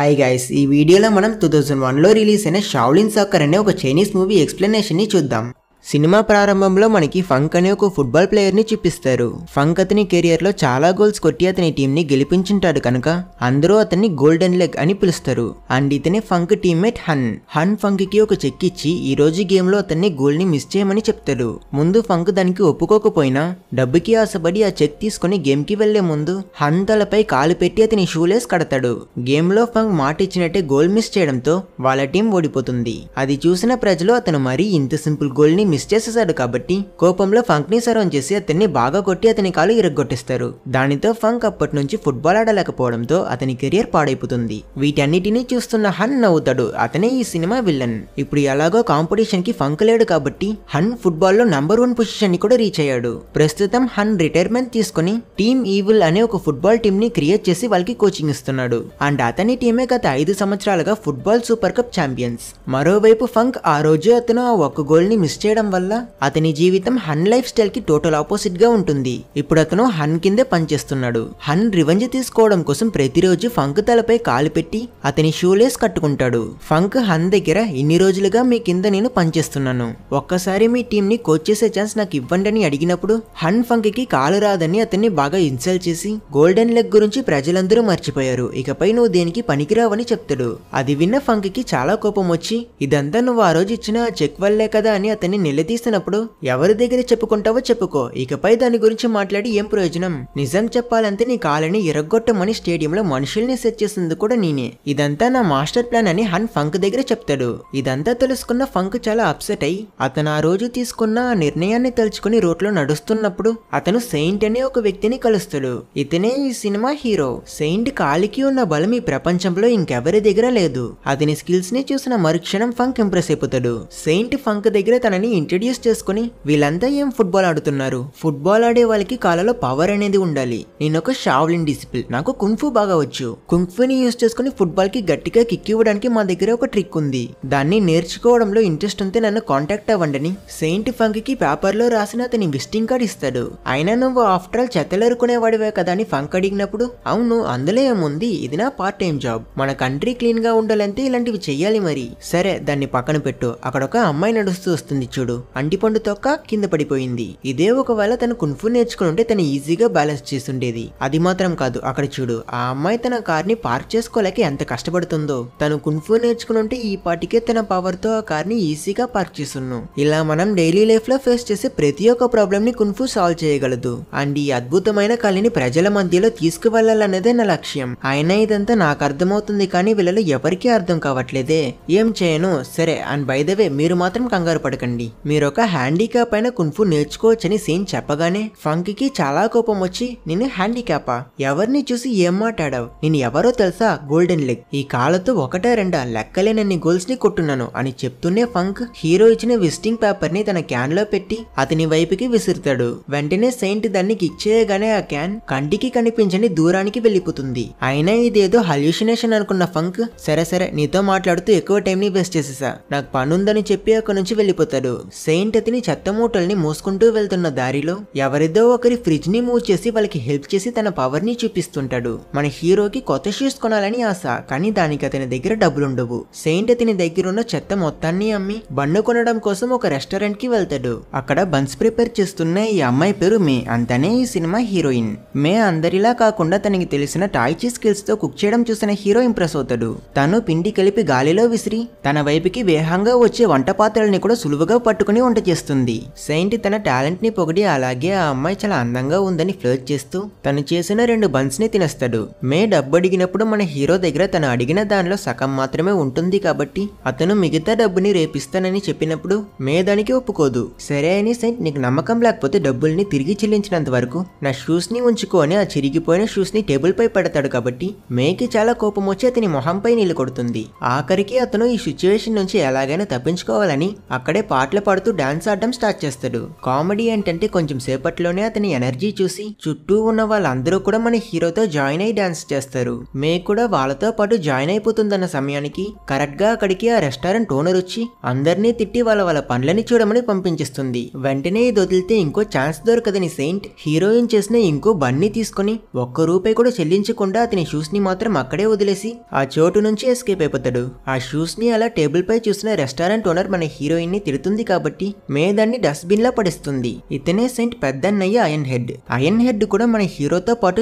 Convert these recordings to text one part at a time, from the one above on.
hi guys ఈ వీడియోలో మనం టూ థౌజండ్ వన్లో రిలీజ్ అయిన షావ్లిన్ సాకర్ అనే ఒక చైనీస్ మూవీ ఎక్స్ప్లెనేషన్ని చూద్దాం సినిమా ప్రారంభంలో మనకి ఫంక్ అనే ఒక ఫుట్బాల్ ప్లేయర్ని చూపిస్తారు ఫంక్ అతని కెరియర్లో చాలా గోల్స్ కొట్టి అతని టీంని గెలిపించుంటాడు కనుక అందరూ అతన్ని గోల్డెన్ లెగ్ అని పిలుస్తారు అండ్ ఇతని Fung teammate Hung Hung Fung కి ఒక చెక్ ఇచ్చి ఈ రోజు గేమ్ లో అతన్ని గోల్ ని మిస్ చేయమని చెప్తాడు ముందు ఫంక్ దానికి ఒప్పుకోకపోయినా డబ్బుకి ఆశపడి ఆ చెక్ తీసుకుని గేమ్ కి వెళ్లే ముందు హన్ తలపై కాలు పెట్టి అతని షూలేస్ కడతాడు గేమ్ లో ఫంక్ మాట ఇచ్చినట్టే గోల్ మిస్ చేయడంతో వాళ్ళ టీం ఓడిపోతుంది అది చూసిన ప్రజలు అతను మరీ ఇంత సింపుల్ గోల్ ని మిస్ మిస్ చేసేసాడు కాబట్టి కోపంలో ఫంక్ ని సర్వం చేసి అతన్ని బాగా కొట్టి అతని కాలు ఇరగొట్టిస్తారు దానితో ఫంక్ అప్పటి నుంచి ఫుట్బాల్ ఆడలేకపోవడంతో అతని కెరియర్ పాడైపోతుంది వీటన్నిటిని చూస్తున్న హన్ నవ్వుతాడు అతనే ఈ సినిమా విల్లన్ ఇప్పుడు ఎలాగో కాంపిటీషన్ కి ఫంక్ లేడు కాబట్టి హన్ ఫుట్బాల్ లో నంబర్ వన్ పొజిషన్ ని కూడా రీచ్ అయ్యాడు ప్రస్తుతం హన్ రిటైర్మెంట్ తీసుకుని టీమ్ ఈవిల్ అనే ఒక ఫుట్బాల్ టీమ్ ని క్రియేట్ చేసి వాళ్ళకి కోచింగ్ ఇస్తున్నాడు అండ్ అతని టీమే గత ఐదు సంవత్సరాలుగా ఫుట్బాల్ సూపర్ కప్ ఛాంపియన్స్ మరోవైపు ఫంక్ ఆ రోజు అతను ఆ ఒక్క గోల్ ని మిస్ చేయడం చేయడం వల్ల అతని జీవితం హన్ లైఫ్ స్టైల్ కి టోటల్ ఆపోజిట్ గా ఉంటుంది ఇప్పుడు అతను హన్ కిందే పనిచేస్తున్నాడు హన్ రివంజ్ తీసుకోవడం కోసం ప్రతిరోజు ఫంక్ తలపై కాలు పెట్టి అతని షూలేస్ కట్టుకుంటాడు ఫంక్ హన్ దగ్గర ఇన్ని రోజులుగా మీ కింద నేను పనిచేస్తున్నాను ఒక్కసారి మీ టీంని కోచ్ చేసే ఛాన్స్ నాకు ఇవ్వండి అని అడిగినప్పుడు హన్ ఫంక్ కి కాలు రాదని అతన్ని బాగా ఇన్సల్ట్ చేసి గోల్డెన్ లెగ్ గురించి ప్రజలందరూ మర్చిపోయారు ఇకపై నువ్వు దేనికి పనికిరావని చెప్తాడు అది విన్న ఫంక్ కి చాలా కోపం వచ్చి ఇదంతా నువ్వు ఆ రోజు ఇచ్చిన చెక్ వల్లే కదా అని అతన్ని నిలదీసినప్పుడు ఎవరి దగ్గర చెప్పుకుంటావో చెప్పుకో ఇకపై దాని గురించి మాట్లాడి ఏం ప్రయోజనం నిజం చెప్పాలంటే నీ కాలని ఇరగొట్టమని స్టేడియంలో మనుషుల్ని సెట్ చేసింది కూడా నేనే ఇదంతా నా మాస్టర్ ప్లాన్ అని హన్ ఫంక్ దగ్గర చెప్తాడు ఇదంతా తెలుసుకున్న ఫంక్ చాలా అప్సెట్ అయి అతను ఆ రోజు తీసుకున్న ఆ నిర్ణయాన్ని తలుచుకుని రోడ్లో నడుస్తున్నప్పుడు అతను సెయింట్ అనే ఒక వ్యక్తిని కలుస్తాడు ఇతనే ఈ సినిమా హీరో సెయింట్ కాలికి ఉన్న బలం ఈ ప్రపంచంలో ఇంకెవరి దగ్గర లేదు అతని స్కిల్స్ ని చూసిన మరుక్షణం ఫంక్ ఇంప్రెస్ అయిపోతాడు సెయింట్ ఫంక్ దగ్గర తనని ఇంట్రడ్యూస్ చేసుకుని వీళ్ళంతా ఏం ఫుట్బాల్ ఆడుతున్నారు ఫుట్బాల్ ఆడే వాళ్ళకి కాలలో పవర్ అనేది ఉండాలి నేను ఒక షావ్లిన్ డిసిప్లిన్ నాకు కుంఫు బాగా వచ్చు కుంఫుని యూస్ చేసుకుని ఫుట్బాల్ కి గట్టిగా కిక్ ఇవ్వడానికి మా దగ్గర ఒక ట్రిక్ ఉంది దాన్ని నేర్చుకోవడంలో ఇంట్రెస్ట్ ఉంటే నన్ను కాంటాక్ట్ అవ్వండి సెయింట్ ఫంక్ కి పేపర్ లో రాసిన అతని విస్టింగ్ కార్డ్ ఇస్తాడు అయినా నువ్వు ఆఫ్టర్ ఆల్ చెత్తలరుకునేవాడివే కదా అని ఫంక్ అడిగినప్పుడు అవును అందులో ఏముంది ఇది నా పార్ట్ టైం జాబ్ మన కంట్రీ క్లీన్ గా ఉండాలంటే ఇలాంటివి చెయ్యాలి మరి సరే దాన్ని పక్కన పెట్టు అక్కడ ఒక అమ్మాయి నడుస్తూ వస్తుంది చూడు చేస్తున్నప్పుడు అంటిపండు తొక్క కింద పడిపోయింది ఇదే ఒకవేళ తను కుంఫు నేర్చుకుని ఉంటే తను ఈజీగా బ్యాలెన్స్ చేసుండేది అది మాత్రం కాదు అక్కడ చూడు ఆ అమ్మాయి తన కార్ ని పార్క్ చేసుకోలేక ఎంత కష్టపడుతుందో తను కుంఫు నేర్చుకుని ఉంటే ఈ పాటికే తన పవర్ తో ఆ కార్ ని ఈజీగా పార్క్ చేస్తున్నాం ఇలా మనం డైలీ లైఫ్ లో ఫేస్ చేసే ప్రతి ఒక్క ప్రాబ్లం ని కుంఫు సాల్వ్ చేయగలదు అండ్ ఈ అద్భుతమైన కళని ప్రజల మధ్యలో తీసుకువెళ్ళాలన్నదే నా లక్ష్యం అయినా ఇదంతా నాకు అర్థమవుతుంది కానీ వీళ్ళలో ఎవరికీ అర్థం కావట్లేదే ఏం చేయను సరే అండ్ బై ద వే మీరు మాత్రం కంగారు పడకండి మీరొక హ్యాండిక్యాప్ అయిన కున్ఫు నేర్చుకోవచ్చని సీన్ చెప్పగానే ఫంకి చాలా కోపం వచ్చి నేను హ్యాండిక్యాపా ఎవరిని చూసి ఏం మాట్లాడావు నేను ఎవరో తెలుసా గోల్డెన్ లెగ్ ఈ కాళ్ళతో ఒకటే రెండా లెక్కలేనన్ని గోల్స్ ని కొట్టున్నాను అని చెప్తూనే ఫంక్ హీరో ఇచ్చిన విజిటింగ్ పేపర్ ని తన క్యాన్ లో పెట్టి అతని వైపుకి విసురుతాడు వెంటనే సెయింట్ దాన్ని ఇచ్చేయగానే ఆ క్యాన్ కంటికి కనిపించని దూరానికి వెళ్ళిపోతుంది అయినా ఇదేదో హల్యూషినేషన్ అనుకున్న ఫంక్ సరే సరే నీతో మాట్లాడుతూ ఎక్కువ టైం ని వేస్ట్ చేసేసా నాకు పనుందని చెప్పి అక్కడి నుంచి వెళ్ళిపోతాడు సెయింట్ అతిని చెత్త మూటల్ని మోసుకుంటూ వెళ్తున్న దారిలో ఎవరిదో ఒకరి ఫ్రిడ్జ్ ని మూవ్ చేసి వాళ్ళకి హెల్ప్ చేసి తన పవర్ ని చూపిస్తుంటాడు మన హీరోకి కొత్త షూస్ కొనాలని ఆశ కానీ దానికి అతని దగ్గర డబ్బులుండవు సెయింట్ అతని దగ్గర ఉన్న చెత్త మొత్తాన్ని అమ్మి బండు కొనడం కోసం ఒక రెస్టారెంట్ కి వెళ్తాడు అక్కడ బన్స్ ప్రిపేర్ చేస్తున్న ఈ అమ్మాయి పేరు మే అంతనే ఈ సినిమా హీరోయిన్ మే అందరిలా కాకుండా తనకి తెలిసిన టాయ్చీ స్కిల్స్ తో కుక్ చేయడం చూసిన హీరో ఇంప్రెస్ అవుతాడు తను పిండి కలిపి గాలిలో విసిరి తన వైపుకి వేహంగా వచ్చే వంట పాత్రల్ని కూడా సులువుగా పట్టు పట్టుకుని వంట చేస్తుంది సెయింట్ తన టాలెంట్ ని పొగిడి అలాగే ఆ అమ్మాయి చాలా అందంగా ఉందని ఫ్లర్ట్ చేస్తూ తను చేసిన రెండు బన్స్ ని తినేస్తాడు మే డబ్బు అడిగినప్పుడు మన హీరో దగ్గర తను అడిగిన దానిలో సగం మాత్రమే ఉంటుంది కాబట్టి అతను మిగతా డబ్బుని రేపిస్తానని చెప్పినప్పుడు మే దానికి ఒప్పుకోదు సరే అని సెయింట్ నీకు నమ్మకం లేకపోతే డబ్బుల్ని తిరిగి చెల్లించినంత వరకు నా షూస్ ని ఉంచుకో ఆ చిరిగిపోయిన షూస్ ని టేబుల్ పై పడతాడు కాబట్టి మేకి చాలా కోపం వచ్చి అతని మొహంపై నీళ్లు కొడుతుంది ఆఖరికి అతను ఈ సిచ్యువేషన్ నుంచి ఎలాగైనా తప్పించుకోవాలని అక్కడే పాటలు పడుతూ డాన్స్ ఆడడం స్టార్ట్ చేస్తాడు కామెడీ ఏంటంటే కొంచెం సేపట్లోనే అతని ఎనర్జీ చూసి చుట్టూ ఉన్న వాళ్ళందరూ కూడా మన హీరోతో జాయిన్ అయి డాన్స్ చేస్తారు మే కూడా వాళ్ళతో పాటు జాయిన్ అయిపోతుందన్న సమయానికి కరెక్ట్ గా అక్కడికి ఆ రెస్టారెంట్ ఓనర్ వచ్చి అందరినీ తిట్టి వాళ్ళ వాళ్ళ పనులని చూడమని పంపించేస్తుంది వెంటనే ఇది వదిలితే ఇంకో ఛాన్స్ దొరకదని సెయింట్ హీరోయిన్ చేసిన ఇంకో బన్నీ తీసుకుని ఒక్క రూపాయి కూడా చెల్లించకుండా అతని షూస్ ని మాత్రం అక్కడే వదిలేసి ఆ చోటు నుంచి ఎస్కేప్ అయిపోతాడు ఆ షూస్ ని అలా టేబుల్ పై చూసిన రెస్టారెంట్ ఓనర్ మన హీరోయిన్ ని తిడుతుంది కాబట్టి మేధాన్ని డస్ట్బిన్లో పడేస్తుంది ఇతనే సెయింట్ పెద్దన్నయ్య అయన్ హెడ్ అయన్ హెడ్ కూడా మన హీరోతో పాటు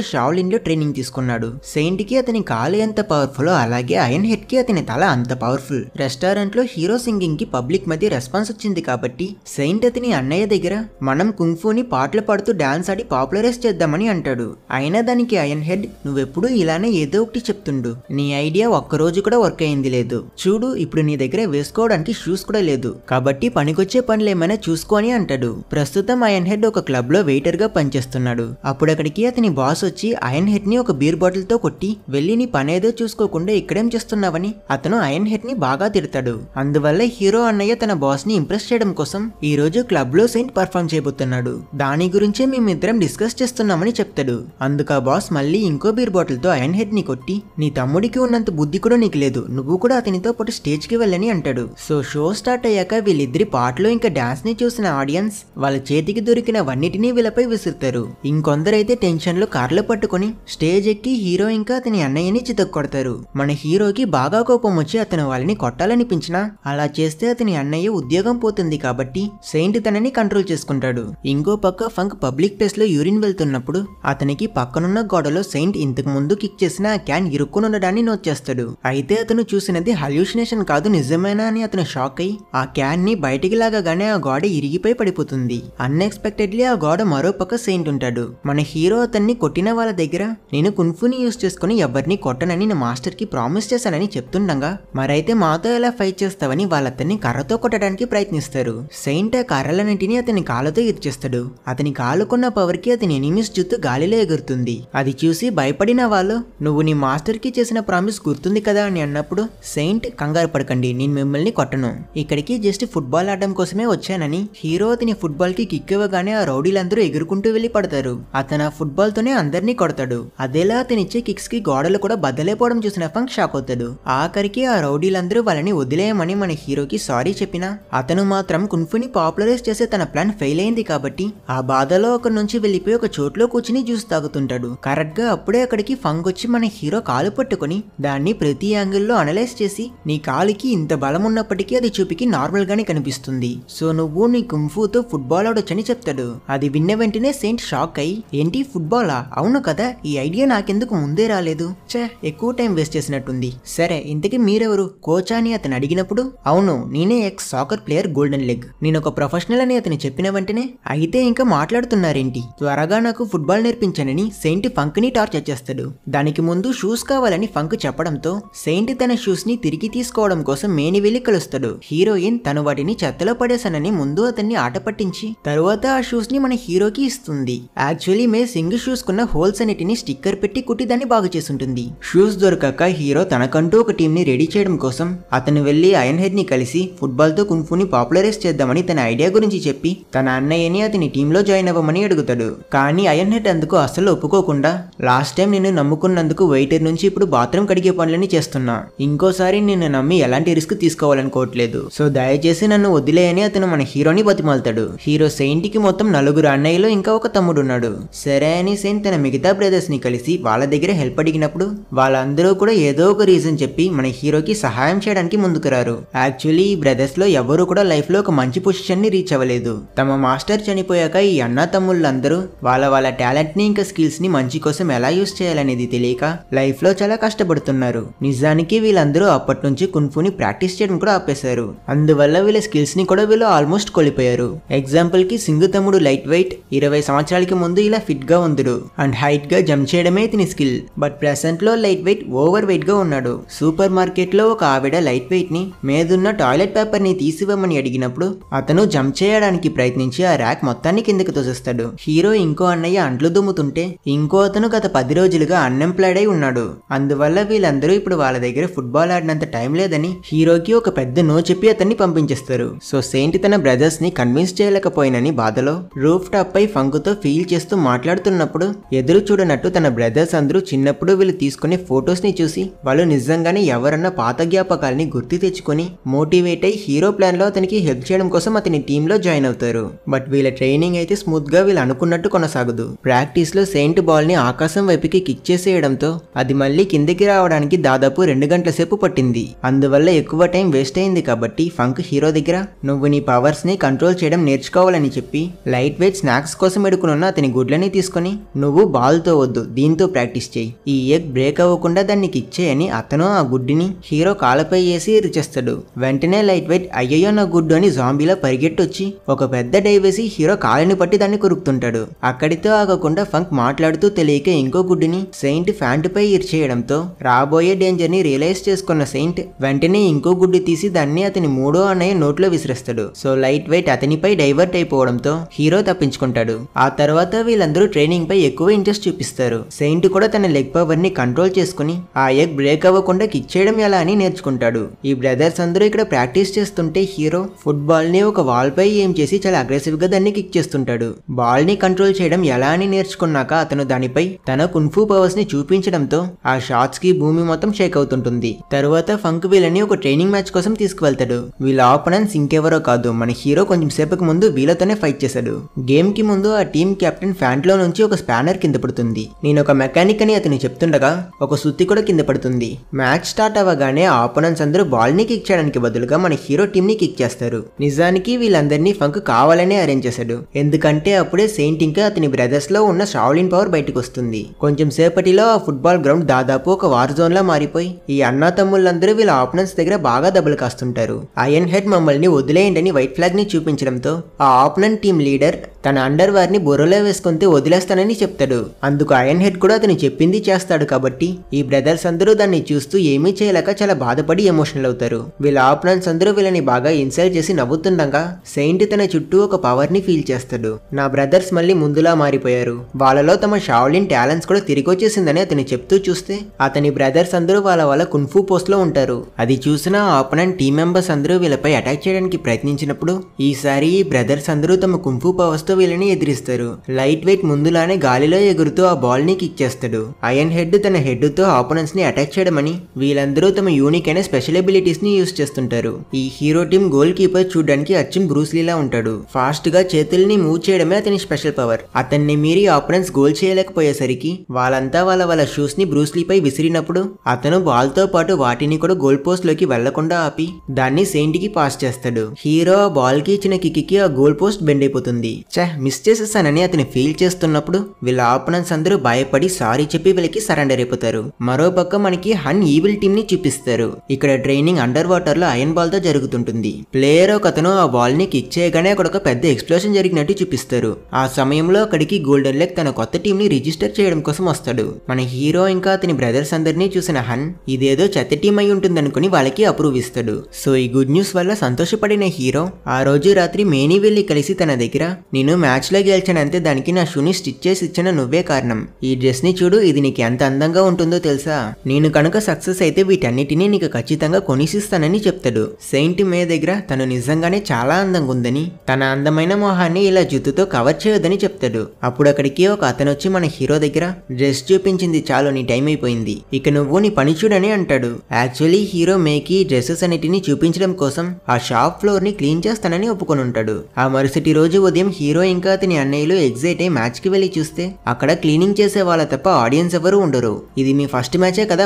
లో ట్రైనింగ్ తీసుకున్నాడు సెయింట్ కి అతని కాలు ఎంత పవర్ఫుల్ అలాగే అయన్ హెడ్ కి అతని తల అంత పవర్ఫుల్ రెస్టారెంట్ లో హీరో సింగింగ్ కి పబ్లిక్ మధ్య రెస్పాన్స్ వచ్చింది కాబట్టి సెయింట్ అతని అన్నయ్య దగ్గర మనం కుంగ్ఫూని పాటలు పాడుతూ డాన్స్ ఆడి పాపులరైజ్ చేద్దామని అంటాడు అయినా దానికి అయన్ హెడ్ నువ్వెప్పుడు ఇలానే ఏదో ఒకటి చెప్తుండు నీ ఐడియా ఒక్కరోజు కూడా వర్క్ అయింది లేదు చూడు ఇప్పుడు నీ దగ్గర వేసుకోవడానికి షూస్ కూడా లేదు కాబట్టి పని పనికొచ్చే పనులేమైనా చూసుకొని అంటాడు ప్రస్తుతం అయన్ హెడ్ ఒక క్లబ్ లో వెయిటర్ గా పనిచేస్తున్నాడు అప్పుడు అక్కడికి అతని బాస్ వచ్చి అయన్ హెడ్ ని ఒక బీర్ బాటిల్ తో కొట్టి వెళ్ళి నీ పనేదో చూసుకోకుండా ఇక్కడేం చేస్తున్నావని అతను అయన్ హెడ్ ని బాగా తిడతాడు అందువల్ల హీరో అన్నయ్య తన బాస్ ని ఇంప్రెస్ చేయడం కోసం ఈ రోజు క్లబ్ లో సెయింట్ పర్ఫామ్ చేయబోతున్నాడు దాని గురించే మేమిద్దరం డిస్కస్ చేస్తున్నామని చెప్తాడు అందుకు ఆ బాస్ మళ్ళీ ఇంకో బీర్ బాటిల్ తో అయన్ హెడ్ ని కొట్టి నీ తమ్ముడికి ఉన్నంత బుద్ధి కూడా నీకు లేదు నువ్వు కూడా అతనితో పాటు స్టేజ్ కి వెళ్ళని అంటాడు సో షో స్టార్ట్ అయ్యాక వీళ్ళిద్దరి పాట పాటలో ఇంకా ని చూసిన ఆడియన్స్ వాళ్ళ చేతికి దొరికిన వన్నిటినీ వీళ్ళపై విసురుతారు ఇంకొందరైతే టెన్షన్ లో కార్లు పట్టుకుని స్టేజ్ ఎక్కి హీరో ఇంకా అతని అన్నయ్యని చితక్కొడతారు మన హీరోకి బాగా కోపం వచ్చి అతను వాళ్ళని కొట్టాలనిపించినా అలా చేస్తే అతని అన్నయ్య ఉద్యోగం పోతుంది కాబట్టి సెయింట్ తనని కంట్రోల్ చేసుకుంటాడు ఇంకో పక్క ఫంక్ పబ్లిక్ ప్లేస్ లో యూరిన్ వెళ్తున్నప్పుడు అతనికి పక్కనున్న గోడలో సెయింట్ ఇంతకు ముందు కిక్ చేసిన క్యాన్ ఇరుక్కునుండడాన్ని నోట్ చేస్తాడు అయితే అతను చూసినది హల్యూషినేషన్ కాదు నిజమేనా అని అతను షాక్ అయి ఆ క్యాన్ ని బయటికి లాగగానే ఆ గోడ ఇరిగిపోయి పడిపోతుంది అన్ఎక్స్పెక్టెడ్లీ ఆ గోడ మరో పక్క సెయింట్ ఉంటాడు మన హీరో అతన్ని కొట్టిన వాళ్ళ దగ్గర నేను కున్ఫుని యూస్ చేసుకుని ఎవరిని కొట్టనని నా కి ప్రామిస్ చేశానని చెప్తుండగా మరైతే మాతో ఎలా ఫైట్ చేస్తావని వాళ్ళతన్ని కర్రతో కొట్టడానికి ప్రయత్నిస్తారు సెయింట్ ఆ కర్రలన్నింటినీ అతని కాళ్ళతో ఇరిచేస్తాడు అతని కాలుకున్న కి అతని ఎనిమిస్ జుత్తు గాలిలో ఎగురుతుంది అది చూసి భయపడిన వాళ్ళు నువ్వు నీ మాస్టర్ కి చేసిన ప్రామిస్ గుర్తుంది కదా అని అన్నప్పుడు సెయింట్ కంగారు పడకండి నేను మిమ్మల్ని కొట్టను ఇక్కడికి జస్ట్ ఫుట్బాల్ ఆడడం ఆడడం కోసమే వచ్చానని హీరో అతని ఫుట్బాల్ కి కిక్ ఇవ్వగానే ఆ రౌడీలందరూ ఎగురుకుంటూ వెళ్లి పడతారు అతను ఆ ఫుట్బాల్ తోనే అందరినీ కొడతాడు అదేలా ఇచ్చే కిక్స్ కి గోడలు కూడా బద్దలేపోవడం చూసిన ఫంక్ షాక్ అవుతాడు ఆఖరికి ఆ రౌడీలందరూ వాళ్ళని వదిలేయమని మన హీరోకి సారీ చెప్పినా అతను మాత్రం కున్ఫుని పాపులరైజ్ చేసే తన ప్లాన్ ఫెయిల్ అయింది కాబట్టి ఆ బాధలో ఒక నుంచి వెళ్ళిపోయి ఒక చోట్లో కూర్చుని జ్యూస్ తాగుతుంటాడు కరెక్ట్ గా అప్పుడే అక్కడికి ఫంగ్ వచ్చి మన హీరో కాలు పట్టుకుని దాన్ని ప్రతి యాంగిల్లో అనలైజ్ చేసి నీ కాలుకి ఇంత బలం ఉన్నప్పటికీ అది చూపికి నార్మల్ గానే కనిపిస్తుంది ఉంటుంది సో నువ్వు నీ కుంఫూతో ఫుట్బాల్ ఆడొచ్చని చెప్తాడు అది విన్న వెంటనే సెయింట్ షాక్ అయి ఏంటి ఫుట్బాలా అవును కదా ఈ ఐడియా నాకెందుకు ముందే రాలేదు చే ఎక్కువ టైం వేస్ట్ చేసినట్టుంది సరే ఇంతకీ మీరెవరు కోచ్ అని అతను అడిగినప్పుడు అవును నేనే ex soccer player golden leg నేను ఒక ప్రొఫెషనల్ అని అతను చెప్పిన వెంటనే అయితే ఇంకా మాట్లాడుతున్నారేంటి త్వరగా నాకు ఫుట్బాల్ నేర్పించానని సెయింట్ ని టార్చర్ చేస్తాడు దానికి ముందు షూస్ కావాలని ఫంక్ చెప్పడంతో సెయింట్ తన షూస్ ని తిరిగి తీసుకోవడం కోసం మేని వెళ్ళి కలుస్తాడు హీరోయిన్ తను వాటిని చెత్తలో గొడవలో పడేశానని ముందు అతన్ని ఆట పట్టించి తరువాత ఆ షూస్ ని మన హీరోకి ఇస్తుంది యాక్చువల్లీ మే సింగ్ షూస్ కున్న హోల్స్ అన్నిటిని స్టిక్కర్ పెట్టి కుట్టి దాన్ని బాగు చేసుంటుంది షూస్ దొరకక హీరో తనకంటూ ఒక టీం ని రెడీ చేయడం కోసం అతను వెళ్లి అయన్ హెడ్ ని కలిసి ఫుట్బాల్ తో కున్ఫుని పాపులరైజ్ చేద్దామని తన ఐడియా గురించి చెప్పి తన అన్నయ్యని అతని టీంలో జాయిన్ అవ్వమని అడుగుతాడు కానీ అయన్ హెడ్ అందుకు అసలు ఒప్పుకోకుండా లాస్ట్ టైం నిన్ను నమ్ముకున్నందుకు వెయిటర్ నుంచి ఇప్పుడు బాత్రూమ్ కడిగే పనులని చేస్తున్నా ఇంకోసారి నిన్ను నమ్మి ఎలాంటి రిస్క్ తీసుకోవాలనుకోవట్లేదు సో దయచేసి నన్ను వదిలే పెళ్లి అని అతను మన హీరోని బతిమాలుతాడు హీరో సెయింట్కి మొత్తం నలుగురు అన్నయ్యలు ఇంకా ఒక తమ్ముడు ఉన్నాడు సరే అని సెయింట్ తన మిగతా బ్రదర్స్ ని కలిసి వాళ్ళ దగ్గర హెల్ప్ అడిగినప్పుడు వాళ్ళందరూ కూడా ఏదో ఒక రీజన్ చెప్పి మన హీరోకి సహాయం చేయడానికి ముందుకురారు యాక్చువల్లీ ఈ బ్రదర్స్ లో ఎవరు కూడా లైఫ్ లో ఒక మంచి పొజిషన్ ని రీచ్ అవ్వలేదు తమ మాస్టర్ చనిపోయాక ఈ అన్న తమ్ముళ్ళందరూ వాళ్ళ వాళ్ళ టాలెంట్ ని ఇంకా స్కిల్స్ ని మంచి కోసం ఎలా యూస్ చేయాలనేది తెలియక లైఫ్ లో చాలా కష్టపడుతున్నారు నిజానికి వీళ్ళందరూ అప్పటి నుంచి కుంఫుని ప్రాక్టీస్ చేయడం కూడా ఆపేశారు అందువల్ల వీళ్ళ స్కిల్స్ ని కూడా వీళ్ళు ఆల్మోస్ట్ కోల్పోయారు ఎగ్జాంపుల్ కి సింగు తమ్ముడు లైట్ వెయిట్ ఇరవై సంవత్సరాలకి ముందు ఇలా ఫిట్ గా ఉందడు అండ్ హైట్ గా జంప్ చేయడమే ఇతని స్కిల్ బట్ ప్రెసెంట్ లో లైట్ వెయిట్ ఓవర్ వెయిట్ గా ఉన్నాడు సూపర్ మార్కెట్ లో ఒక ఆవిడ లైట్ వెయిట్ ని మీదున్న టాయిలెట్ పేపర్ ని తీసివ్వమని అడిగినప్పుడు అతను జంప్ చేయడానికి ప్రయత్నించి ఆ ర్యాక్ మొత్తాన్ని కిందకి తోసేస్తాడు హీరో ఇంకో అన్నయ్య అంట్లు దుమ్ముతుంటే ఇంకో అతను గత పది రోజులుగా అన్ఎంప్లాయిడ్ అయి ఉన్నాడు అందువల్ల వీళ్ళందరూ ఇప్పుడు వాళ్ళ దగ్గర ఫుట్బాల్ ఆడినంత టైం లేదని హీరోకి ఒక పెద్ద నో చెప్పి అతన్ని పంపించేస్తారు సో సెయింట్ తన బ్రదర్స్ని కన్విన్స్ చేయలేకపోయినని బాధలో రూఫ్ టాప్ పై ఫంకుతో ఫీల్ చేస్తూ మాట్లాడుతున్నప్పుడు ఎదురు చూడనట్టు తన బ్రదర్స్ అందరూ చిన్నప్పుడు వీళ్ళు తీసుకునే ఫొటోస్ని చూసి వాళ్ళు నిజంగానే ఎవరన్నా పాత జ్ఞాపకాలని గుర్తు తెచ్చుకొని మోటివేట్ అయ్యి హీరో ప్లాన్లో అతనికి హెల్ప్ చేయడం కోసం అతని టీంలో జాయిన్ అవుతారు బట్ వీళ్ళ ట్రైనింగ్ అయితే స్మూత్గా వీళ్ళు అనుకున్నట్టు కొనసాగదు ప్రాక్టీస్లో సెయింట్ బాల్ని ఆకాశం వైపుకి కిక్ చేసేయడంతో అది మళ్ళీ కిందికి రావడానికి దాదాపు రెండు గంటల సేపు పట్టింది అందువల్ల ఎక్కువ టైం వేస్ట్ అయింది కాబట్టి ఫంక్ హీరో దగ్గర నువ్వు నీ పవర్స్ని కంట్రోల్ చేయడం నేర్చుకోవాలని చెప్పి లైట్ వెయిట్ స్నాక్స్ కోసం ఎడుకునున్న అతని గుడ్లని తీసుకుని నువ్వు బాల్తో వద్దు దీంతో ప్రాక్టీస్ చేయి ఈ ఎగ్ బ్రేక్ అవ్వకుండా దాన్ని కిక్ చేయని అతను ఆ గుడ్డిని హీరో కాలపై వేసి రుచిస్తాడు వెంటనే లైట్ వెయిట్ అయ్యయ్యో నా గుడ్డు అని జాంబీలో పరిగెట్టొచ్చి ఒక పెద్ద డై వేసి హీరో కాలిని పట్టి దాన్ని కురుకుతుంటాడు అక్కడితో ఆగకుండా ఫంక్ మాట్లాడుతూ తెలియక ఇంకో గుడ్డుని సెయింట్ ఫ్యాంట్పై ఇరిచేయడంతో రాబోయే డేంజర్ని రియలైజ్ చేసుకున్న సెయింట్ వెంటనే ఇంకో గుడ్డు తీసి దాన్ని అతని మూడో అన్నయ్య నోట్లో విసిరి విసిరేస్తాడు సో లైట్ వెయిట్ అతనిపై డైవర్ట్ అయిపోవడంతో హీరో తప్పించుకుంటాడు ఆ తర్వాత వీళ్ళందరూ ట్రైనింగ్ పై ఎక్కువ ఇంట్రెస్ట్ చూపిస్తారు సెయింట్ కూడా తన లెగ్ పవర్ ని కంట్రోల్ చేసుకుని ఆ ఎగ్ బ్రేక్ అవ్వకుండా కిక్ చేయడం ఎలా అని నేర్చుకుంటాడు ఈ బ్రదర్స్ అందరూ ఇక్కడ ప్రాక్టీస్ చేస్తుంటే హీరో ఫుట్బాల్ ని ఒక వాల్ పై ఏం చేసి చాలా అగ్రెసివ్ గా దాన్ని కిక్ చేస్తుంటాడు బాల్ ని కంట్రోల్ చేయడం ఎలా అని నేర్చుకున్నాక అతను దానిపై తన కున్ఫూ పవర్స్ ని చూపించడంతో ఆ షాట్స్ కి భూమి మొత్తం షేక్ అవుతుంటుంది తరువాత ఫంక్ వీళ్ళని ఒక ట్రైనింగ్ మ్యాచ్ కోసం తీసుకువెళ్తాడు వీళ్ళ ఆపోనెంట్స్ ఇంకే ఇంకెవరో కాదు మన హీరో కొంచెం సేపుకి ముందు వీళ్ళతోనే ఫైట్ చేశాడు గేమ్ కి ముందు ఆ టీం కెప్టెన్ ఫ్యాంట్ లో నుంచి ఒక స్పానర్ కింద పడుతుంది నేను ఒక మెకానిక్ అని అతను చెప్తుండగా ఒక సుత్తి కూడా కింద పడుతుంది మ్యాచ్ స్టార్ట్ అవ్వగానే ఆపోనెంట్స్ అందరూ బాల్ ని కిక్ చేయడానికి బదులుగా మన హీరో టీమ్ ని కిక్ చేస్తారు నిజానికి వీళ్ళందరినీ ఫంక్ కావాలనే అరేంజ్ చేశాడు ఎందుకంటే అప్పుడే సెయింట్ ఇంకా అతని బ్రదర్స్ లో ఉన్న షావలిన్ పవర్ బయటకు వస్తుంది కొంచెం సేపటిలో ఆ ఫుట్బాల్ గ్రౌండ్ దాదాపు ఒక వార్ జోన్ లా మారిపోయి ఈ అన్నా తమ్ముళ్ళందరూ వీళ్ళ ఆపోనెంట్స్ దగ్గర బాగా దెబ్బలు కాస్తుంటారు ఐఎన్ హెడ్ మమ్మల్ని వదిలేయండి వైట్ ఫ్లాగ్ని చూపించడంతో ఆ ఆప్నన్ టీం లీడర్ తన అండర్ వారిని బుర్రలో వేసుకుంటే వదిలేస్తానని చెప్తాడు అందుకు అయన్ హెడ్ కూడా అతను చెప్పింది చేస్తాడు కాబట్టి ఈ బ్రదర్స్ అందరూ దాన్ని చూస్తూ ఏమీ చేయలేక చాలా బాధపడి ఎమోషనల్ అవుతారు వీళ్ళ ఆప్నన్స్ అందరూ వీళ్ళని బాగా ఇన్సల్ట్ చేసి నవ్వుతుండగా సెయింట్ తన చుట్టూ ఒక పవర్ ని ఫీల్ చేస్తాడు నా బ్రదర్స్ మళ్ళీ ముందులా మారిపోయారు వాళ్ళలో తమ షావులిన్ టాలెంట్స్ కూడా తిరిగి వచ్చేసిందని అతను చెప్తూ చూస్తే అతని బ్రదర్స్ అందరూ వాళ్ళ వాళ్ళ కున్ఫూ లో ఉంటారు అది చూసిన ఆపనన్ టీం మెంబర్స్ అందరూ వీళ్ళపై అటాక్ చేయడానికి చేయడానికి ప్రయత్నించినప్పుడు ఈసారి బ్రదర్స్ అందరూ తమ కుంఫు తో వీళ్ళని ఎదిరిస్తారు లైట్ వెయిట్ ముందులానే గాలిలో ఎగురుతూ ఆ బాల్ ని కిక్ చేస్తాడు అయన్ హెడ్ తన హెడ్ తో ఆపోనెంట్స్ ని అటాక్ చేయడమని వీళ్ళందరూ తమ యూనిక్ అనే స్పెషల్ ని యూస్ చేస్తుంటారు ఈ హీరో టీం గోల్ కీపర్ చూడడానికి అచ్చం లీలా ఉంటాడు ఫాస్ట్ గా చేతుల్ని మూవ్ చేయడమే అతని స్పెషల్ పవర్ అతన్ని మీరి ఆపోనెంట్స్ గోల్ చేయలేకపోయేసరికి వాళ్ళంతా వాళ్ళ వాళ్ళ షూస్ ని లీ పై విసిరినప్పుడు అతను బాల్ తో పాటు వాటిని కూడా గోల్ లోకి వెళ్లకుండా ఆపి దాన్ని సెయింట్ కి పాస్ చేస్తాడు హీరో బాల్ కి ఇచ్చిన కిక్కి ఆ గోల్ పోస్ట్ బెండ్ అయిపోతుంది చెహ్ మిస్ చేసేసానని అతని ఫీల్ చేస్తున్నప్పుడు వీళ్ళ ఆపోనెంట్స్ అందరూ భయపడి సారీ చెప్పి వీళ్ళకి సరెండర్ అయిపోతారు మరోపక్క మనకి హన్ ఈవిల్ టీమ్ ని చూపిస్తారు ఇక్కడ ట్రైనింగ్ అండర్ వాటర్ లో అయన్ బాల్ తో జరుగుతుంటుంది ప్లేయర్ ఒక అతను ఆ బాల్ ని కిక్ చేయగానే అక్కడ ఒక పెద్ద ఎక్స్ప్లోషన్ జరిగినట్టు చూపిస్తారు ఆ సమయంలో అక్కడికి గోల్డెన్ లెగ్ తన కొత్త టీం ని రిజిస్టర్ చేయడం కోసం వస్తాడు మన హీరో ఇంకా అతని బ్రదర్స్ అందరినీ చూసిన హన్ ఇదేదో చెత్త టీం అయి ఉంటుంది అనుకుని వాళ్ళకి అప్రూవ్ ఇస్తాడు సో ఈ గుడ్ న్యూస్ వల్ల సంతోషపడి ఓడిపోయిన హీరో ఆ రోజు రాత్రి మేని వెళ్ళి కలిసి తన దగ్గర నేను మ్యాచ్లో గెలిచానంతే దానికి నా షూని స్టిచ్ చేసి ఇచ్చిన నువ్వే కారణం ఈ డ్రెస్ని చూడు ఇది నీకు ఎంత అందంగా ఉంటుందో తెలుసా నేను కనుక సక్సెస్ అయితే వీటన్నిటినీ నీకు ఖచ్చితంగా కొనిసిస్తానని చెప్తాడు సెయింట్ మే దగ్గర తను నిజంగానే చాలా అందంగా ఉందని తన అందమైన మొహాన్ని ఇలా జుత్తుతో కవర్ చేయొద్దని చెప్తాడు అప్పుడు అక్కడికి ఒక అతను వచ్చి మన హీరో దగ్గర డ్రెస్ చూపించింది చాలు నీ టైం అయిపోయింది ఇక నువ్వు నీ పని చూడని అంటాడు యాక్చువల్లీ హీరో మేకి డ్రెస్సెస్ అన్నిటిని చూపించడం కోసం ఆ షాప్ ఫ్లోర్ ఫ్లోర్ని క్లీన్ చేస్తానని ఒప్పుకొని ఉంటాడు ఆ మరుసటి రోజు ఉదయం హీరో ఇంకా అతని అన్నయ్యలు ఎగ్జైట్ అయి మ్యాచ్ కి వెళ్ళి చూస్తే అక్కడ క్లీనింగ్ చేసే వాళ్ళ తప్ప ఆడియన్స్ ఎవరు ఉండరు ఇది మీ ఫస్ట్ మ్యాచే కదా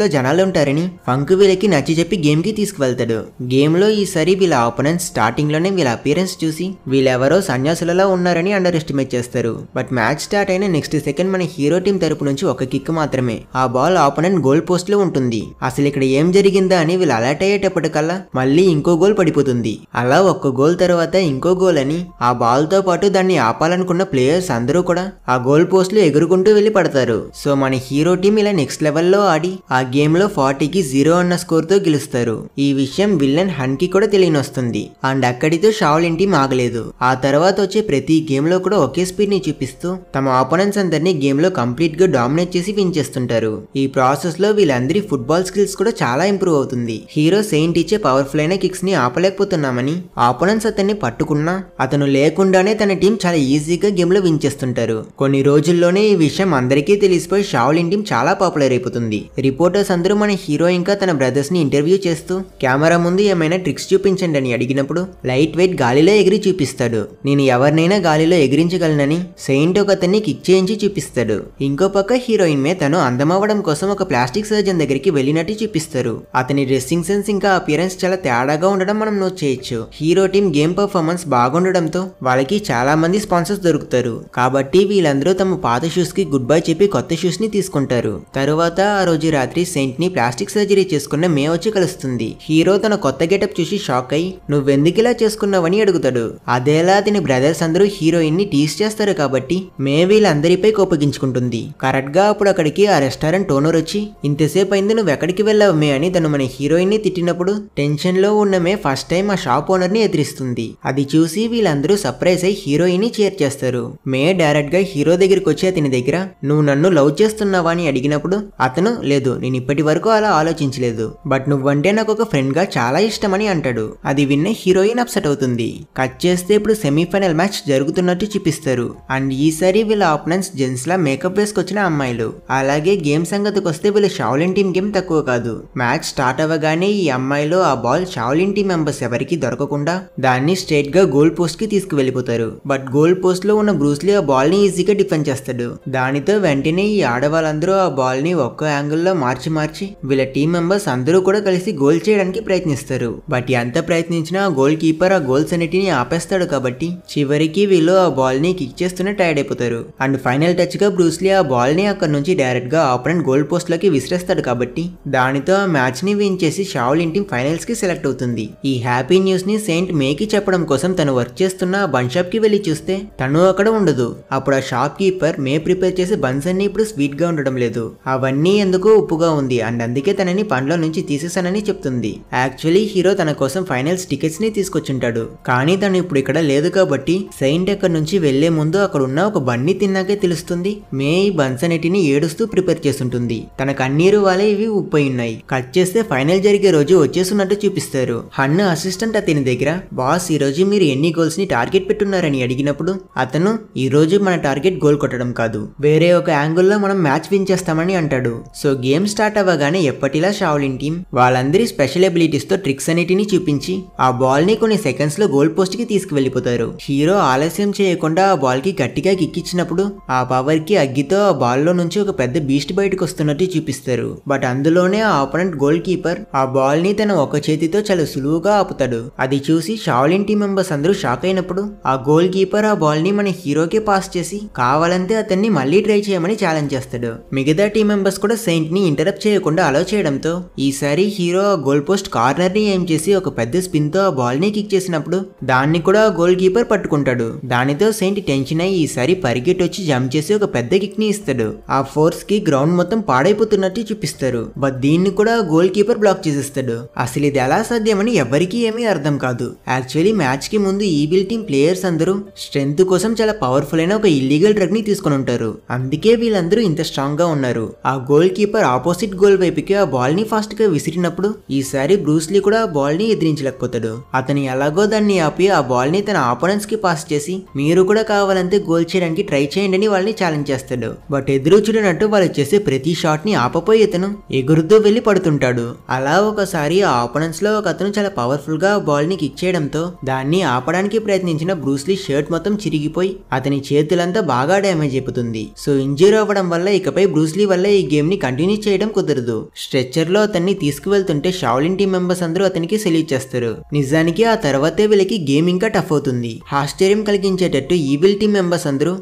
లో జనాలు ఉంటారని ఫంకు వీళ్ళకి నచ్చి చెప్పి గేమ్ కి తీసుకువెళ్తాడు ఈ ఈసారి వీళ్ళ ఆపోనెంట్స్ లోనే వీళ్ళ అపీరెన్స్ చూసి వీళ్ళెవరో సన్యాసులలో ఉన్నారని అండర్ ఎస్టిమేట్ చేస్తారు బట్ మ్యాచ్ స్టార్ట్ అయిన నెక్స్ట్ సెకండ్ మన హీరో టీం తరపు నుంచి ఒక కిక్ మాత్రమే ఆ బాల్ ఆపోనెంట్ గోల్ లో ఉంటుంది అసలు ఇక్కడ ఏం జరిగిందా అని వీళ్ళు అలర్ట్ అయ్యేటప్పటికల్లా మళ్ళీ ఇంకో గోల్ పడిపోతుంది జరుగుతుంది అలా ఒక్క గోల్ తర్వాత ఇంకో గోల్ అని ఆ బాల్ తో పాటు దాన్ని ఆపాలనుకున్న ప్లేయర్స్ అందరూ కూడా ఆ గోల్ పోస్ట్ లో ఎగురుకుంటూ వెళ్ళి పడతారు సో మన హీరో టీం ఇలా నెక్స్ట్ లెవెల్లో ఆడి ఆ గేమ్లో ఫార్టీకి జీరో అన్న తో గెలుస్తారు ఈ విషయం విల్లన్ హన్కి కూడా తెలియనొస్తుంది అండ్ అక్కడితో షావులిన్ టీం ఆగలేదు ఆ తర్వాత వచ్చే ప్రతి గేమ్ లో కూడా ఒకే స్పీడ్ని చూపిస్తూ తమ ఆపోనెంట్స్ అందరినీ కంప్లీట్ కంప్లీట్గా డామినేట్ చేసి విన్ చేస్తుంటారు ఈ ప్రాసెస్ లో వీళ్ళందరి ఫుట్బాల్ స్కిల్స్ కూడా చాలా ఇంప్రూవ్ అవుతుంది హీరో సెయింట్ ఇచ్చే పవర్ఫుల్ అయిన కిక్స్ ని ఆపలేకపోతే ఓడిపోతున్నామని ఆపోనెంట్స్ అతన్ని పట్టుకున్నా అతను లేకుండానే తన టీం చాలా ఈజీగా గేమ్లో విన్ చేస్తుంటారు కొన్ని రోజుల్లోనే ఈ విషయం అందరికీ తెలిసిపోయి షావులిన్ టీం చాలా పాపులర్ అయిపోతుంది రిపోర్టర్స్ అందరూ మన హీరో ఇంకా తన ని ఇంటర్వ్యూ చేస్తూ కెమెరా ముందు ఏమైనా ట్రిక్స్ చూపించండి అని అడిగినప్పుడు లైట్ వెయిట్ గాలిలో ఎగిరి చూపిస్తాడు నేను ఎవరినైనా గాలిలో ఎగిరించగలనని సెయింట్ ఒక అతన్ని కిక్ చేయించి చూపిస్తాడు ఇంకో పక్క హీరోయిన్ మే తను అందమవ్వడం కోసం ఒక ప్లాస్టిక్ సర్జన్ దగ్గరికి వెళ్ళినట్టు చూపిస్తారు అతని డ్రెస్సింగ్ సెన్స్ ఇంకా అపియరెన్స్ చాలా తేడాగా ఉండడం మనం చేయొచ్చు హీరో టీం గేమ్ పర్ఫార్మెన్స్ బాగుండడంతో వాళ్ళకి చాలా మంది స్పాన్సర్స్ దొరుకుతారు కాబట్టి వీళ్ళందరూ తమ పాత షూస్ కి గుడ్ బై చెప్పి కొత్త షూస్ ని తీసుకుంటారు తరువాత ఆ రోజు రాత్రి సెయింట్ ని ప్లాస్టిక్ సర్జరీ చేసుకున్న మే వచ్చి కలుస్తుంది హీరో తన కొత్త గెటప్ చూసి షాక్ అయి నువ్వెందుకు ఇలా చేసుకున్నావని అడుగుతాడు అదేలా అతని బ్రదర్స్ అందరూ హీరోయిన్ ని టీస్ చేస్తారు కాబట్టి మే వీళ్ళందరిపై కోపగించుకుంటుంది కరెక్ట్ గా అప్పుడు అక్కడికి ఆ రెస్టారెంట్ ఓనర్ వచ్చి ఇంతసేపు అయింది నువ్వు ఎక్కడికి వెళ్ళావు మే అని తను మన హీరోయిన్ ని తిట్టినప్పుడు టెన్షన్ లో ఉన్న మే ఫస్ట్ టైం టైం ఆ షాప్ ని ఎదిరిస్తుంది అది చూసి వీళ్ళందరూ సర్ప్రైజ్ అయి ని చేర్ చేస్తారు మే డైరెక్ట్ గా హీరో దగ్గరికి వచ్చి అతని దగ్గర నువ్వు నన్ను లవ్ చేస్తున్నావా అని అడిగినప్పుడు అతను లేదు నేను ఇప్పటి వరకు అలా ఆలోచించలేదు బట్ నువ్వంటే నాకు ఒక ఫ్రెండ్గా చాలా ఇష్టమని అంటాడు అది విన్న హీరోయిన్ అప్సెట్ అవుతుంది కట్ చేస్తే ఇప్పుడు సెమీఫైనల్ మ్యాచ్ జరుగుతున్నట్టు చూపిస్తారు అండ్ ఈసారి వీళ్ళ ఆపోనెంట్స్ జెంట్స్ లా మేకప్ వేసుకొచ్చిన అమ్మాయిలు అలాగే గేమ్ సంగతికి వస్తే వీళ్ళ షావ్లిన్ టీమ్ గేమ్ తక్కువ కాదు మ్యాచ్ స్టార్ట్ అవ్వగానే ఈ అమ్మాయిలో ఆ బాల్ షావ్లిన్ టీం మెంబర్స్ ఎవరు ఎవరికీ దొరకకుండా దాన్ని స్ట్రేట్ గా గోల్ పోస్ట్ కి తీసుకువెళ్లిపోతారు బట్ గోల్ పోస్ట్ లో ఉన్న బ్రూస్లీ ఆ బాల్ ని ఈజీగా డిఫెండ్ చేస్తాడు దానితో వెంటనే ఈ ఆడవాళ్ళందరూ ఆ బాల్ ని ఒక్క యాంగిల్ లో మార్చి మార్చి వీళ్ళ టీం మెంబర్స్ అందరూ కూడా కలిసి గోల్ చేయడానికి ప్రయత్నిస్తారు బట్ ఎంత ప్రయత్నించినా గోల్ కీపర్ ఆ గోల్స్ అన్నిటిని ఆపేస్తాడు కాబట్టి చివరికి వీళ్ళు ఆ బాల్ ని కిక్ చేస్తూనే టైర్డ్ అయిపోతారు అండ్ ఫైనల్ టచ్ గా బ్రూస్లీ ఆ బాల్ ని అక్కడ నుంచి డైరెక్ట్ గా ఆపరెంట్ గోల్ పోస్ట్ లోకి విసిరేస్తాడు కాబట్టి దానితో ఆ మ్యాచ్ ని విన్ చేసి షావుల్ టీం ఫైనల్స్ కి సెలెక్ట్ అవుతుంది ఈ హ్యాపీ హ్యాపీ న్యూస్ ని సెయింట్ మేకి చెప్పడం కోసం తను వర్క్ చేస్తున్న బన్ షాప్ కి వెళ్ళి చూస్తే తను అక్కడ ఉండదు అప్పుడు ఆ షాప్ కీపర్ మే ప్రిపేర్ చేసే బన్స్ అన్ని ఇప్పుడు స్వీట్ గా ఉండడం లేదు అవన్నీ ఎందుకు ఉప్పుగా ఉంది అండ్ అందుకే తనని పండ్ల నుంచి తీసేసానని చెప్తుంది యాక్చువల్లీ హీరో తన కోసం ఫైనల్స్ టికెట్స్ ని తీసుకొచ్చుంటాడు కానీ తను ఇప్పుడు ఇక్కడ లేదు కాబట్టి సెయింట్ అక్కడ నుంచి వెళ్లే ముందు అక్కడ ఉన్న ఒక బన్ని తిన్నాకే తెలుస్తుంది మే ఈ బన్స్ అన్నిటిని ఏడుస్తూ ప్రిపేర్ చేస్తుంటుంది తన కన్నీరు వాళ్ళే ఇవి ఉప్పై ఉన్నాయి కట్ చేస్తే ఫైనల్ జరిగే రోజు వచ్చేస్తున్నట్టు చూపిస్తారు హన్ను అసిస్ట్ అసిస్టెంట్ అతని దగ్గర బాస్ ఈ రోజు మీరు ఎన్ని గోల్స్ ని టార్గెట్ పెట్టున్నారని అడిగినప్పుడు అతను ఈ రోజు మన టార్గెట్ గోల్ కొట్టడం కాదు వేరే ఒక యాంగిల్లో మనం మ్యాచ్ విన్ చేస్తామని అంటాడు సో గేమ్ స్టార్ట్ అవ్వగానే ఎప్పటిలా షావ్లిన్ టీం వాళ్ళందరి స్పెషల్ అబిలిటీస్ తో ట్రిక్స్ అన్నిటిని చూపించి ఆ బాల్ ని కొన్ని సెకండ్స్ లో గోల్ పోస్ట్ కి తీసుకువెళ్లిపోతారు హీరో ఆలస్యం చేయకుండా ఆ బాల్ కి గట్టిగా కిక్కిచ్చినప్పుడు ఆ పవర్ కి అగ్గితో ఆ బాల్ లో నుంచి ఒక పెద్ద బీస్ట్ బయటకు వస్తున్నట్టు చూపిస్తారు బట్ అందులోనే ఆ ఆపోనెంట్ గోల్ కీపర్ ఆ బాల్ ని తన ఒక చేతితో చాలా సులువుగా తాకుతాడు అది చూసి షావలిన్ టీమ్ మెంబర్స్ అందరూ షాక్ అయినప్పుడు ఆ గోల్ కీపర్ ఆ బాల్ ని మన హీరోకే పాస్ చేసి కావాలంటే అతన్ని మళ్ళీ ట్రై చేయమని ఛాలెంజ్ చేస్తాడు మిగతా టీం మెంబర్స్ కూడా సెయింట్ ని ఇంటరప్ట్ చేయకుండా అలో చేయడంతో ఈసారి హీరో ఆ గోల్ పోస్ట్ కార్నర్ ని ఏం చేసి ఒక పెద్ద స్పిన్ తో ఆ బాల్ ని కిక్ చేసినప్పుడు దాన్ని కూడా గోల్ కీపర్ పట్టుకుంటాడు దానితో సెయింట్ టెన్షన్ అయ్యి ఈసారి పరిగెట్ వచ్చి జంప్ చేసి ఒక పెద్ద కిక్ ని ఇస్తాడు ఆ ఫోర్స్ కి గ్రౌండ్ మొత్తం పాడైపోతున్నట్టు చూపిస్తారు బట్ దీన్ని కూడా గోల్ కీపర్ బ్లాక్ చేసిస్తాడు అసలు ఇది ఎలా సాధ్యమని ఎవరికీ ఏమీ అర్థం కాదు యాక్చువల్లీ మ్యాచ్ కి ముందు ఈబిల్ టీమ్ ప్లేయర్స్ అందరూ స్ట్రెంత్ కోసం చాలా పవర్ఫుల్ అయిన ఒక ఇల్లీగల్ డ్రగ్ ని తీసుకుని ఉంటారు అందుకే వీళ్ళందరూ ఇంత స్ట్రాంగ్ గా ఉన్నారు ఆ గోల్ కీపర్ ఆపోజిట్ గోల్ వైపుకి ఆ బాల్ ని ఫాస్ట్ గా విసిరినప్పుడు ఈసారి బ్రూస్లీ కూడా ఆ బాల్ ని ఎదిరించలేకపోతాడు అతను ఎలాగో దాన్ని ఆపి ఆ బాల్ ని తన ఆపోనెంట్స్ కి పాస్ చేసి మీరు కూడా కావాలంటే గోల్ చేయడానికి ట్రై చేయండి అని వాళ్ళని ఛాలెంజ్ చేస్తాడు బట్ ఎదురు చూడనట్టు వాళ్ళు చేసే ప్రతి షాట్ ని ఆపపోయి అతను ఎగురుతూ వెళ్ళి పడుతుంటాడు అలా ఒకసారి ఆ ఆపోనెంట్స్ లో ఒక అతను చాలా పవర్ఫుల్ బాల్ ని కిక్ చేయడంతో దాన్ని ఆపడానికి ప్రయత్నించిన బ్రూస్లీ షర్ట్ మొత్తం చిరిగిపోయి అతని చేతులంతా బాగా డ్యామేజ్ అయిపోతుంది సో ఇంజూరీ అవ్వడం వల్ల ఇకపై బ్రూస్లీ వల్ల ఈ గేమ్ ని కంటిన్యూ చేయడం కుదరదు స్ట్రెచ్చర్ లో అతన్ని తీసుకువెళ్తుంటే షావలిన్ టీమ్ మెంబర్స్ అందరూ అతనికి సెల్యూట్ చేస్తారు నిజానికి ఆ తర్వాతే వీళ్ళకి గేమ్ ఇంకా టఫ్ అవుతుంది ఆశ్చర్యం కలిగించేటట్టు ఈవిల్ టీమ్ మెంబర్స్ అందరూ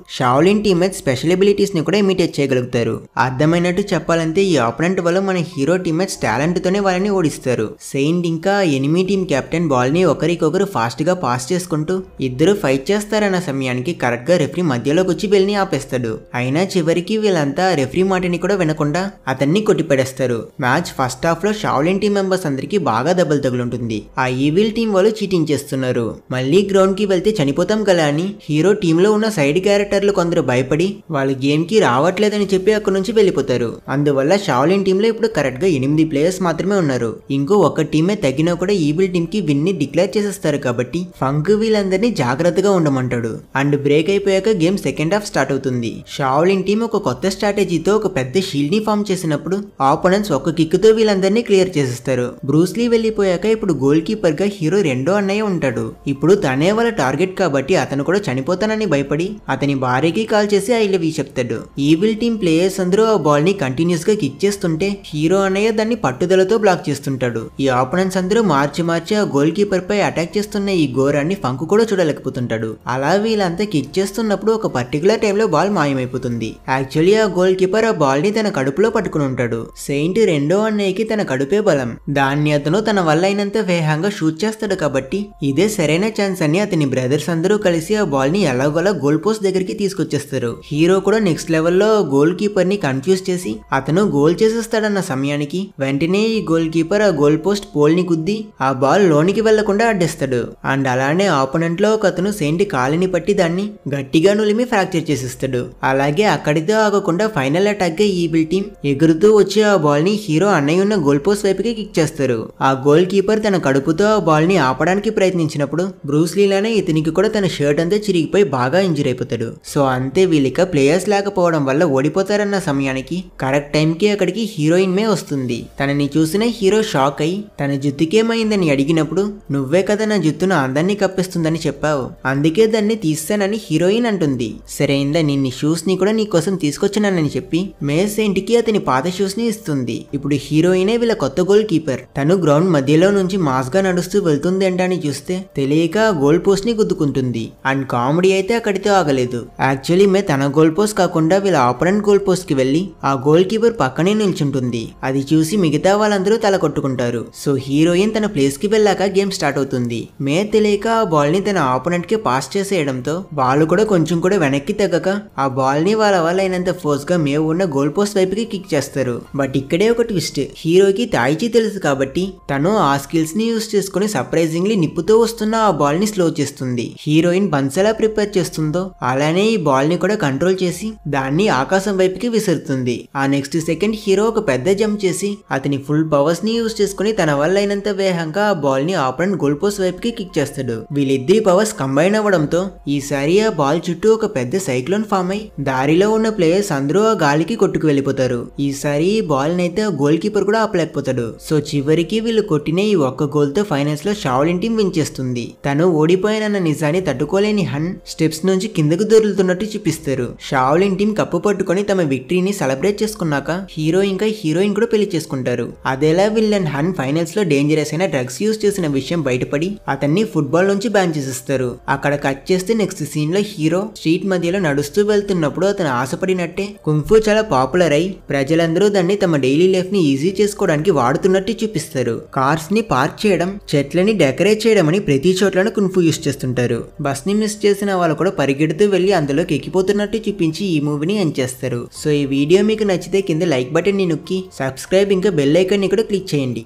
టీమ్ టీమేట్ స్పెషల్ ఎబిలిటీస్ ని కూడా ఇమిటేట్ చేయగలుగుతారు అర్థమైనట్టు చెప్పాలంటే ఈ ఆపరెంట్ వల్ల మన హీరో టీమేట్స్ టాలెంట్ తోనే వాళ్ళని ఓడిస్తారు సెయింట్ ఇంకా ఎనిమి టీమ్ క్యాప్ కెప్టెన్ బాల్ని ఒకరికొకరు ఫాస్ట్గా పాస్ చేసుకుంటూ ఇద్దరు ఫైట్ చేస్తారన్న సమయానికి కరెక్ట్గా రెఫ్రీ మధ్యలోకి వచ్చి బెల్ని ఆపేస్తాడు అయినా చివరికి వీళ్ళంతా రెఫ్రీ మాటని కూడా వినకుండా అతన్ని కొట్టిపడేస్తారు మ్యాచ్ ఫస్ట్ హాఫ్లో షావలిన్ టీం మెంబర్స్ అందరికీ బాగా దెబ్బలు తగులుంటుంది ఆ ఈవిల్ టీం వాళ్ళు చీటింగ్ చేస్తున్నారు మళ్ళీ గ్రౌండ్కి వెళ్తే చనిపోతాం కదా అని హీరో టీంలో ఉన్న సైడ్ క్యారెక్టర్లు కొందరు భయపడి వాళ్ళు గేమ్కి రావట్లేదని చెప్పి అక్కడ నుంచి వెళ్ళిపోతారు అందువల్ల షావ్లిన్ టీంలో ఇప్పుడు కరెక్ట్గా ఎనిమిది ప్లేయర్స్ మాత్రమే ఉన్నారు ఇంకో ఒక టీమే తగ్గినా కూడా ఈవిల్ టీమ్ టైంకి విన్ని డిక్లేర్ చేసేస్తారు కాబట్టి ఫంక్ వీళ్ళందరినీ జాగ్రత్తగా ఉండమంటాడు అండ్ బ్రేక్ అయిపోయాక గేమ్ సెకండ్ హాఫ్ స్టార్ట్ అవుతుంది షావలిన్ టీం ఒక కొత్త స్ట్రాటజీతో ఒక పెద్ద షీల్డ్ ని ఫామ్ చేసినప్పుడు ఆపోనెంట్స్ ఒక కిక్తో వీళ్ళందరినీ క్లియర్ చేసేస్తారు బ్రూస్లీ వెళ్ళిపోయాక ఇప్పుడు గోల్ కీపర్ గా హీరో రెండో అన్నయ్య ఉంటాడు ఇప్పుడు తనే వాళ్ళ టార్గెట్ కాబట్టి అతను కూడా చనిపోతానని భయపడి అతని భార్యకి కాల్ చేసి ఐ లవ్ యూ చెప్తాడు ఈవిల్ టీం ప్లేయర్స్ అందరూ ఆ బాల్ ని కంటిన్యూస్ గా కిక్ చేస్తుంటే హీరో అన్నయ్య దాన్ని పట్టుదలతో బ్లాక్ చేస్తుంటాడు ఈ ఆపోనెంట్స్ అందరూ మార్చి మార్చి ఆ ఏకంగా గోల్ కీపర్ పై అటాక్ చేస్తున్న ఈ ఘోరాన్ని ఫంకు కూడా చూడలేకపోతుంటాడు అలా వీళ్ళంతా కిక్ చేస్తున్నప్పుడు ఒక పర్టికులర్ టైంలో బాల్ మాయమైపోతుంది యాక్చువల్లీ ఆ గోల్ కీపర్ ఆ బాల్ ని తన కడుపులో పట్టుకుని ఉంటాడు సెయింట్ రెండో అన్నయ్యకి తన కడుపే బలం దాన్ని అతను తన వల్ల అయినంత వేగంగా షూట్ చేస్తాడు కాబట్టి ఇదే సరైన ఛాన్స్ అని అతని బ్రదర్స్ అందరూ కలిసి ఆ బాల్ ని ఎలాగోలా గోల్ పోస్ట్ దగ్గరికి తీసుకొచ్చేస్తారు హీరో కూడా నెక్స్ట్ లెవెల్లో గోల్ కీపర్ ని కన్ఫ్యూజ్ చేసి అతను గోల్ చేసేస్తాడన్న సమయానికి వెంటనే ఈ గోల్ కీపర్ ఆ గోల్ పోస్ట్ పోల్ ని గుద్ది ఆ బాల్ లోనికి వెళ్లకుండా అడ్డేస్తాడు అండ్ అలానే ఆపోనెంట్ లో ఒకతను సేంటి కాలిని పట్టి దాన్ని గట్టిగా నులిమి ఫ్రాక్చర్ చేసిస్తాడు అలాగే అక్కడితో ఆగకుండా ఫైనల్ అటాక్ గా ఈబిల్ టీమ్ ఎగురుతూ వచ్చే ఆ బాల్ ని హీరో అన్నయ్య ఉన్న గోల్ పోస్ట్ వైపుకి కిక్ చేస్తారు ఆ గోల్ కీపర్ తన కడుపుతో ఆ బాల్ ని ఆపడానికి ప్రయత్నించినప్పుడు బ్రూస్ లీలానే ఇతనికి కూడా తన షర్ట్ అంతా చిరిగిపోయి బాగా ఇంజురీ అయిపోతాడు సో అంతే వీలిక ప్లేయర్స్ లేకపోవడం వల్ల ఓడిపోతారన్న సమయానికి కరెక్ట్ టైంకి అక్కడికి హీరోయిన్ మే వస్తుంది తనని చూసిన హీరో షాక్ అయి తన జుత్తుకేమైందని అడిగిన చెప్పినప్పుడు నువ్వే కదా నా జుత్తును అందరినీ కప్పిస్తుందని చెప్పావు అందుకే దాన్ని తీస్తానని హీరోయిన్ అంటుంది సరైందా నిన్ని ని కూడా నీకోసం తీసుకొచ్చినానని చెప్పి మేస్ ఇంటికి అతని పాత షూస్ ని ఇస్తుంది ఇప్పుడు హీరోయినే వీళ్ళ కొత్త గోల్ కీపర్ తను గ్రౌండ్ మధ్యలో నుంచి గా నడుస్తూ వెళ్తుంది అని చూస్తే తెలియక గోల్ పోస్ట్ ని గుద్దుకుంటుంది అండ్ కామెడీ అయితే అక్కడితో ఆగలేదు యాక్చువల్లీ మే తన గోల్ పోస్ట్ కాకుండా వీళ్ళ ఆపరెంట్ గోల్ పోస్ట్ కి వెళ్ళి ఆ గోల్ కీపర్ పక్కనే నిల్చుంటుంది అది చూసి మిగతా వాళ్ళందరూ తల కొట్టుకుంటారు సో హీరోయిన్ తన ప్లేస్ కి వెళ్ళాక గేమ్ స్టార్ట్ అవుతుంది మే తెలియక ఆ బాల్ ని తన ఆపోనెంట్ కి పాస్ చేసేయడంతో వాళ్ళు కూడా కొంచెం కూడా వెనక్కి తగ్గక ఆ బాల్ ని వాళ్ళ వల్ల అయినంత ఫోర్స్ గా మే ఉన్న గోల్ పోస్ట్ వైపుకి కిక్ చేస్తారు బట్ ఇక్కడే ఒక ట్విస్ట్ హీరోకి తాయిచి తెలుసు కాబట్టి తను ఆ స్కిల్స్ ని యూస్ చేసుకుని సర్ప్రైజింగ్లీ నిప్పుతూ వస్తున్న ఆ బాల్ ని స్లో చేస్తుంది హీరోయిన్ బన్స్ ఎలా ప్రిపేర్ చేస్తుందో అలానే ఈ బాల్ ని కూడా కంట్రోల్ చేసి దాన్ని ఆకాశం వైపుకి విసురుతుంది ఆ నెక్స్ట్ సెకండ్ హీరో ఒక పెద్ద జంప్ చేసి అతని ఫుల్ పవర్స్ ని యూస్ చేసుకుని తన వల్ల అయినంత వేగంగా ఆ బాల్ బాల్ని ఆపరెంట్ గోల్ పోస్ట్ వైపుకి కిక్ చేస్తాడు వీళ్ళిద్దరి పవర్స్ కంబైన్ అవ్వడంతో ఈసారి ఆ బాల్ చుట్టూ ఒక పెద్ద సైక్లోన్ ఫామ్ అయి దారిలో ఉన్న ప్లేయర్స్ అందరూ ఆ గాలికి కొట్టుకు వెళ్ళిపోతారు ఈసారి ఈ బాల్ నైతే గోల్ కీపర్ కూడా ఆపలేకపోతాడు సో చివరికి వీళ్ళు కొట్టిన ఈ ఒక్క గోల్ తో ఫైనల్స్ లో షావలిన్ టీం విన్ చేస్తుంది తను ఓడిపోయానన్న నిజాన్ని తట్టుకోలేని హన్ స్టెప్స్ నుంచి కిందకు దొరులుతున్నట్టు చూపిస్తారు షావలిన్ టీం కప్పు పట్టుకొని తమ విక్టరీని సెలబ్రేట్ చేసుకున్నాక హీరో ఇంకా హీరోయిన్ కూడా పెళ్లి చేసుకుంటారు అదేలా విల్లన్ హన్ ఫైనల్స్ లో డేంజరస్ అయిన డ్రగ్స్ యూస్ చేసిన విషయం బయటపడి అతన్ని ఫుట్బాల్ నుంచి బ్యాన్ చేసేస్తారు అక్కడ కట్ చేస్తే నెక్స్ట్ సీన్ లో హీరో స్ట్రీట్ మధ్యలో నడుస్తూ వెళ్తున్నప్పుడు అతను ఆశపడినట్టే కుంఫు చాలా పాపులర్ అయి ప్రజలందరూ దాన్ని తమ డైలీ లైఫ్ ని ఈజీ చేసుకోవడానికి వాడుతున్నట్టు చూపిస్తారు కార్స్ ని పార్క్ చేయడం చెట్లని డెకరేట్ చేయడం అని ప్రతి చోట్లను కుంఫు యూస్ చేస్తుంటారు బస్ ని మిస్ చేసిన వాళ్ళు కూడా పరిగెడుతూ వెళ్లి అందులోకి ఎక్కిపోతున్నట్టు చూపించి ఈ మూవీని ఎండ్ చేస్తారు సో ఈ వీడియో మీకు నచ్చితే కింద లైక్ బటన్ ని నొక్కి సబ్స్క్రైబ్ ఇంకా బెల్ ఐకాన్ ని కూడా క్లిక్ చేయండి